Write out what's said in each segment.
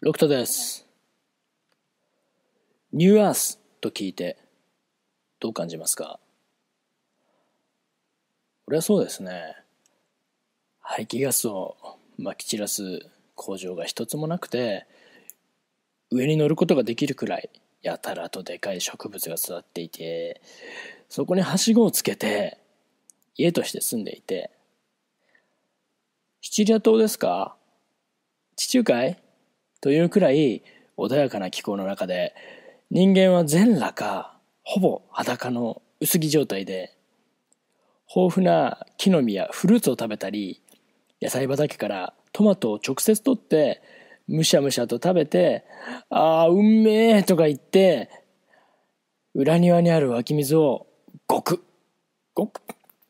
ロクトです。ニューアースと聞いてどう感じますかこれはそうですね。排気ガスをまき散らす工場が一つもなくて上に乗ることができるくらいやたらとでかい植物が育っていてそこにはしごをつけて家として住んでいてシチリア島ですか地中海というくらい穏やかな気候の中で人間は全裸かほぼ裸の薄着状態で豊富な木の実やフルーツを食べたり野菜畑からトマトを直接取ってむしゃむしゃと食べて「ああうんめえ!」とか言って裏庭にある湧き水をごくごく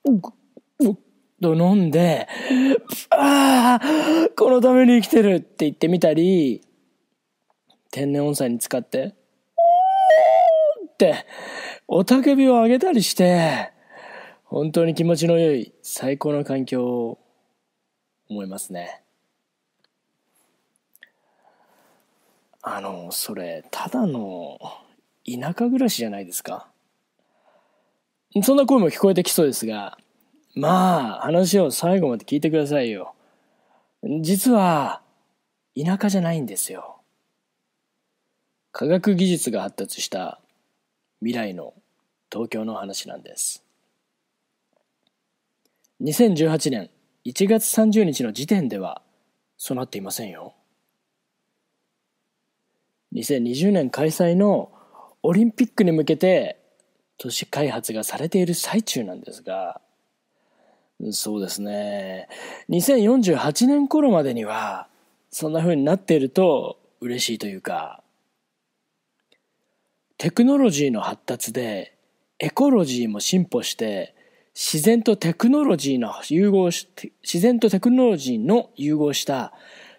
ごくごくと飲んで、ああこのために生きてるって言ってみたり、天然温泉に使って、おーって、おたけびを上げたりして、本当に気持ちの良い最高の環境を思いますね。あの、それ、ただの田舎暮らしじゃないですか。そんな声も聞こえてきそうですが、まあ、話を最後まで聞いてくださいよ。実は、田舎じゃないんですよ。科学技術が発達した未来の東京の話なんです。2018年1月30日の時点ではそうなっていませんよ。2020年開催のオリンピックに向けて都市開発がされている最中なんですがそうですね。2048年頃までには、そんな風になっていると嬉しいというか、テクノロジーの発達で、エコロジーも進歩して、自然とテクノロジーの融合し、自然とテクノロジーの融合した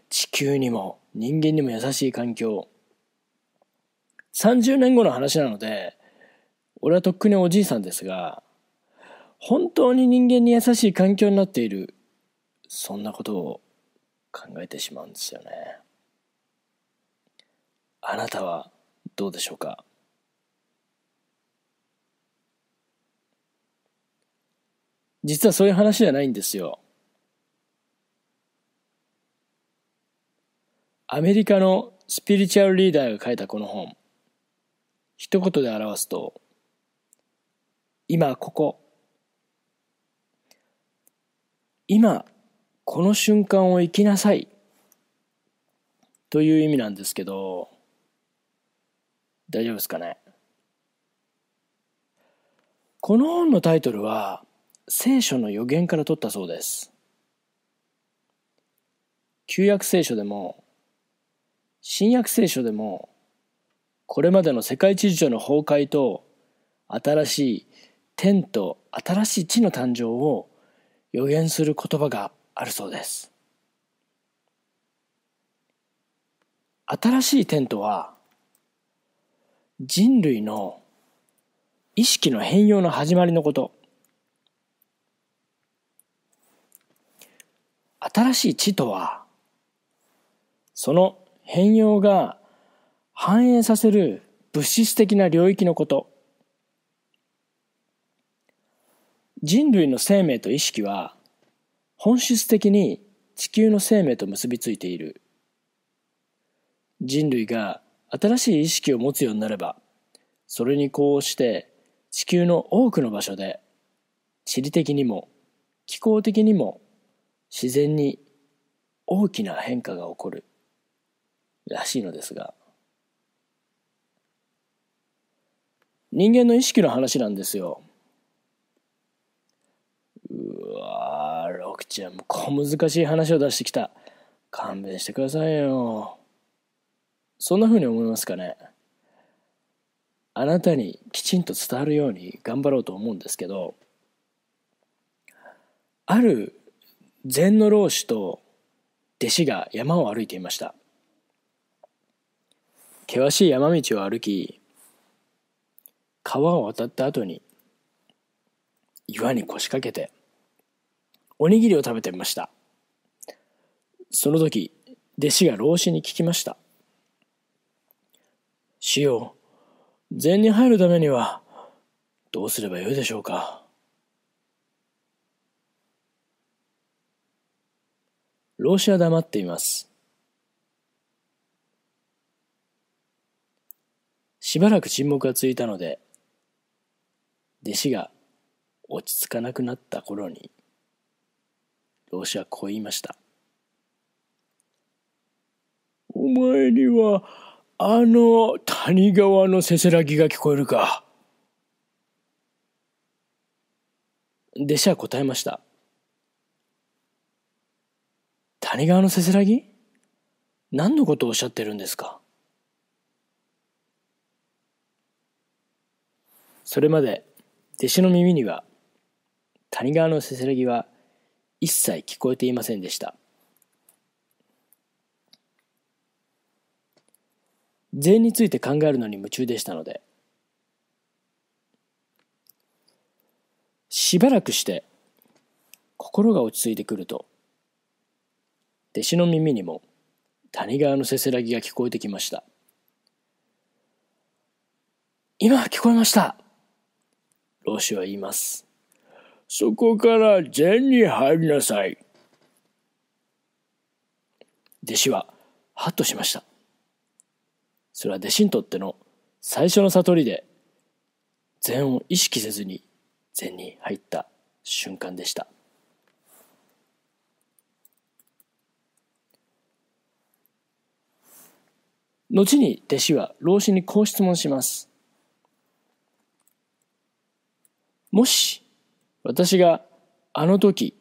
地球にも人間にも優しい環境。30年後の話なので、俺はとっくにおじいさんですが、本当に人間に優しい環境になっているそんなことを考えてしまうんですよねあなたはどうでしょうか実はそういう話じゃないんですよアメリカのスピリチュアルリーダーが書いたこの本一言で表すと今ここ今この瞬間を生きなさいという意味なんですけど大丈夫ですかねこの本のタイトルは聖書の予言から取ったそうです旧約聖書でも新約聖書でもこれまでの世界地上の崩壊と新しい天と新しい地の誕生を予言する言葉があるそうです新しいテントは人類の意識の変容の始まりのこと新しい地とはその変容が反映させる物質的な領域のこと人類の生命と意識は本質的に地球の生命と結びついている人類が新しい意識を持つようになればそれに呼応して地球の多くの場所で地理的にも気候的にも自然に大きな変化が起こるらしいのですが人間の意識の話なんですよ。うわー、ロちゃん、も小難しい話を出してきた。勘弁してくださいよ。そんな風に思いますかね。あなたにきちんと伝わるように頑張ろうと思うんですけど、ある禅の老師と弟子が山を歩いていました。険しい山道を歩き、川を渡った後に、岩に腰掛けて、おにぎりを食べてましたその時弟子が老子に聞きました「師匠禅に入るためにはどうすればよいでしょうか?」老子は黙っていますしばらく沈黙がついたので弟子が落ち着かなくなった頃に老子はこう言いました。お前にはあの谷川のせせらぎが聞こえるか。弟子は答えました。谷川のせせらぎ何のことをおっしゃってるんですかそれまで弟子の耳には谷川のせせらぎは一切聞こえていませんでした税について考えるのに夢中でしたのでしばらくして心が落ち着いてくると弟子の耳にも谷川のせせらぎが聞こえてきました今聞こえました老子は言いますそこから禅に入りなさい。弟子は、はっとしました。それは弟子にとっての最初の悟りで、禅を意識せずに禅に入った瞬間でした。後に弟子は老子にこう質問します。もし私があの時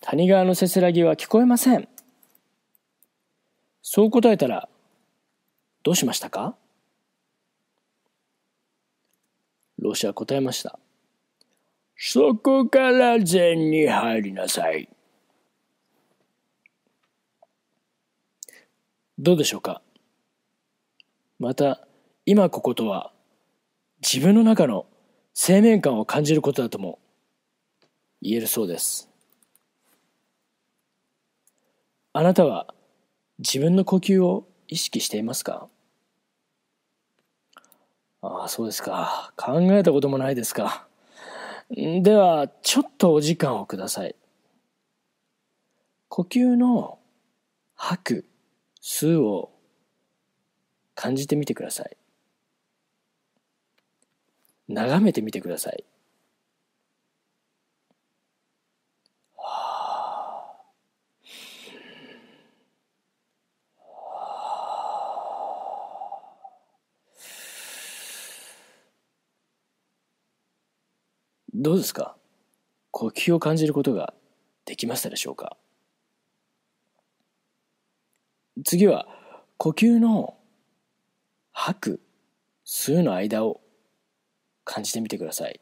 谷川のせせらぎは聞こえませんそう答えたらどうしましたか老子は答えましたそこから禅に入りなさいどうでしょうかまた今こことは自分の中の「生命感を感じることだとも言えるそうですあなたは自分の呼吸を意識していますかああそうですか考えたこともないですかではちょっとお時間をください呼吸の吐く吸うを感じてみてください眺めてみてください。どうですか呼吸を感じることができましたでしょうか次は呼吸の吐く吸うの間を感じてみてください。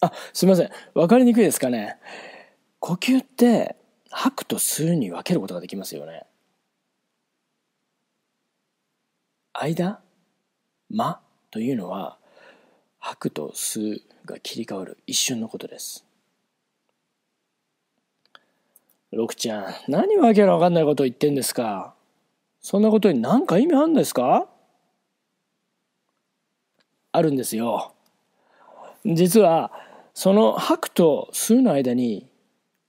あ、すみません。分かりにくいですかね。呼吸って、吐くと吸うに分けることができますよね。間、間というのは、吐くと吸うが切り替わる一瞬のことです。六ちゃん、何わけのわかんないこと言ってんですか。そんなことに何か意味あるんですかあるんですよ。実は、そのくと数の間に、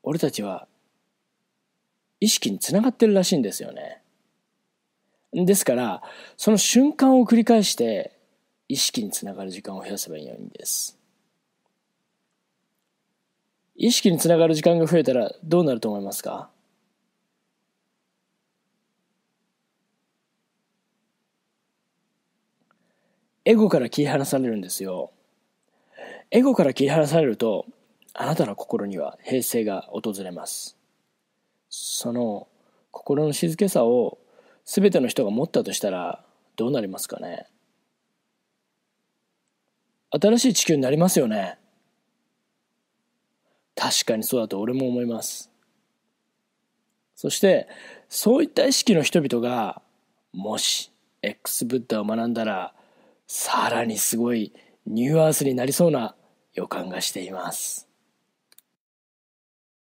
俺たちは意識につながってるらしいんですよね。ですから、その瞬間を繰り返して、意識につながる時間を増やせばいいんです。意識につながる時間が増えたらどうなると思いますかエゴから切り離されるんですよエゴから切り離されるとあなたの心には平静が訪れますその心の静けさを全ての人が持ったとしたらどうなりますかね新しい地球になりますよね確かにそうだと俺も思いますそしてそういった意識の人々がもし X ブッダを学んだらさらにすごいニュアンスになりそうな予感がしています